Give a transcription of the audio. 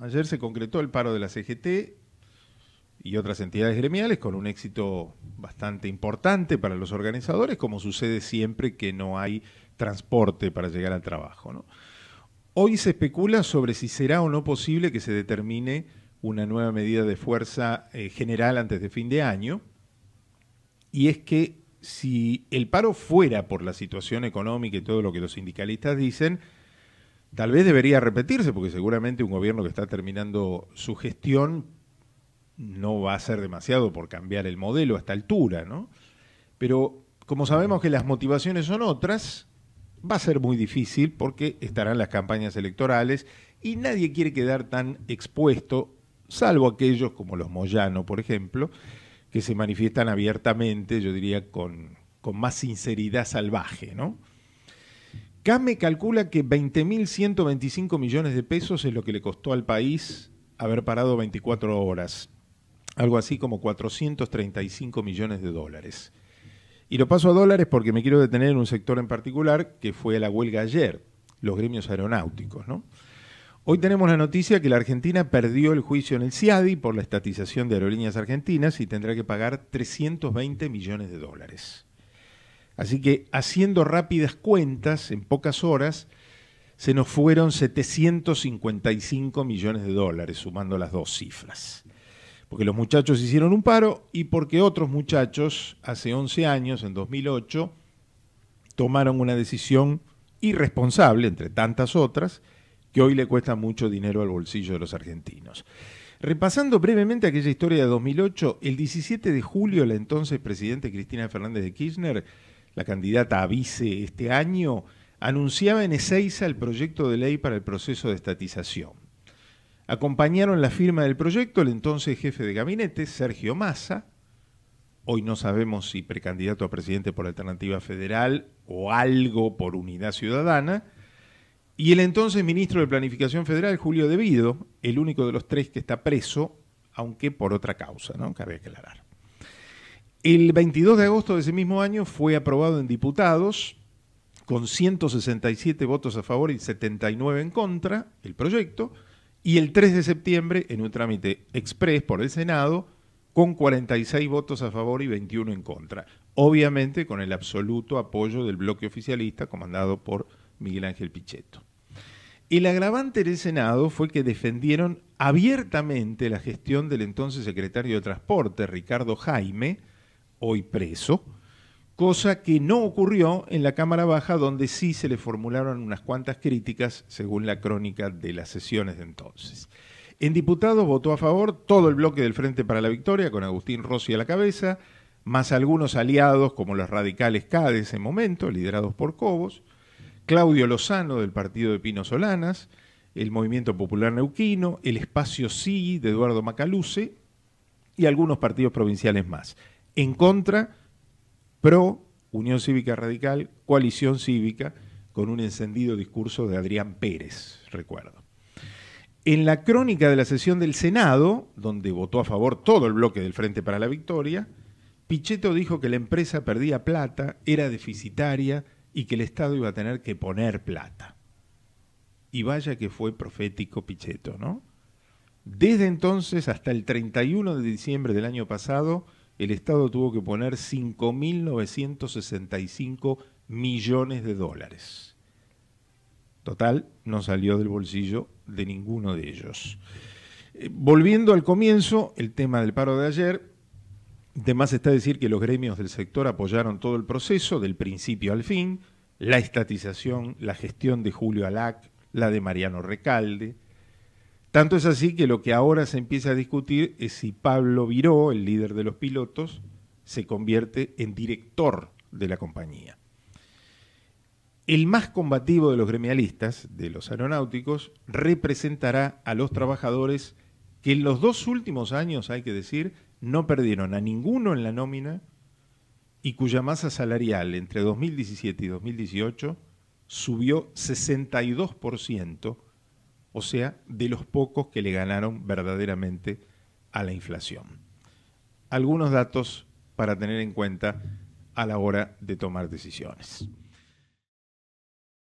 Ayer se concretó el paro de la CGT y otras entidades gremiales con un éxito bastante importante para los organizadores, como sucede siempre que no hay transporte para llegar al trabajo. Hoy se especula sobre si será o no posible que se determine una nueva medida de fuerza eh, general antes de fin de año, y es que si el paro fuera por la situación económica y todo lo que los sindicalistas dicen, Tal vez debería repetirse, porque seguramente un gobierno que está terminando su gestión no va a ser demasiado por cambiar el modelo a esta altura, ¿no? Pero como sabemos que las motivaciones son otras, va a ser muy difícil porque estarán las campañas electorales y nadie quiere quedar tan expuesto, salvo aquellos como los Moyano, por ejemplo, que se manifiestan abiertamente, yo diría, con, con más sinceridad salvaje, ¿no? GAME calcula que 20.125 millones de pesos es lo que le costó al país haber parado 24 horas, algo así como 435 millones de dólares. Y lo paso a dólares porque me quiero detener en un sector en particular que fue a la huelga ayer, los gremios aeronáuticos. Hoy tenemos la noticia que la Argentina perdió el juicio en el CIADI por la estatización de aerolíneas argentinas y tendrá que pagar 320 millones de dólares. Así que haciendo rápidas cuentas, en pocas horas, se nos fueron 755 millones de dólares, sumando las dos cifras. Porque los muchachos hicieron un paro y porque otros muchachos, hace 11 años, en 2008, tomaron una decisión irresponsable, entre tantas otras, que hoy le cuesta mucho dinero al bolsillo de los argentinos. Repasando brevemente aquella historia de 2008, el 17 de julio la entonces presidente Cristina Fernández de Kirchner la candidata a vice este año, anunciaba en Ezeiza el proyecto de ley para el proceso de estatización. Acompañaron la firma del proyecto el entonces jefe de gabinete, Sergio Massa, hoy no sabemos si precandidato a presidente por alternativa federal o algo por unidad ciudadana, y el entonces ministro de Planificación Federal, Julio Devido, el único de los tres que está preso, aunque por otra causa, ¿no? Cabe aclarar. El 22 de agosto de ese mismo año fue aprobado en diputados con 167 votos a favor y 79 en contra el proyecto y el 3 de septiembre en un trámite exprés por el Senado con 46 votos a favor y 21 en contra, obviamente con el absoluto apoyo del bloque oficialista comandado por Miguel Ángel Pichetto. El agravante del Senado fue que defendieron abiertamente la gestión del entonces secretario de Transporte, Ricardo Jaime, hoy preso, cosa que no ocurrió en la Cámara Baja, donde sí se le formularon unas cuantas críticas, según la crónica de las sesiones de entonces. En diputados votó a favor todo el bloque del Frente para la Victoria, con Agustín Rossi a la cabeza, más algunos aliados como los radicales K de ese momento, liderados por Cobos, Claudio Lozano del partido de Pino Solanas, el Movimiento Popular Neuquino, el Espacio Sí de Eduardo Macaluce y algunos partidos provinciales más en contra, pro Unión Cívica Radical, coalición cívica, con un encendido discurso de Adrián Pérez, recuerdo. En la crónica de la sesión del Senado, donde votó a favor todo el bloque del Frente para la Victoria, Pichetto dijo que la empresa perdía plata, era deficitaria y que el Estado iba a tener que poner plata. Y vaya que fue profético Pichetto, ¿no? Desde entonces hasta el 31 de diciembre del año pasado, el Estado tuvo que poner 5.965 millones de dólares. Total, no salió del bolsillo de ninguno de ellos. Eh, volviendo al comienzo, el tema del paro de ayer, además está decir que los gremios del sector apoyaron todo el proceso, del principio al fin, la estatización, la gestión de Julio Alac, la de Mariano Recalde, tanto es así que lo que ahora se empieza a discutir es si Pablo Viró, el líder de los pilotos, se convierte en director de la compañía. El más combativo de los gremialistas, de los aeronáuticos, representará a los trabajadores que en los dos últimos años, hay que decir, no perdieron a ninguno en la nómina y cuya masa salarial entre 2017 y 2018 subió 62% o sea, de los pocos que le ganaron verdaderamente a la inflación. Algunos datos para tener en cuenta a la hora de tomar decisiones.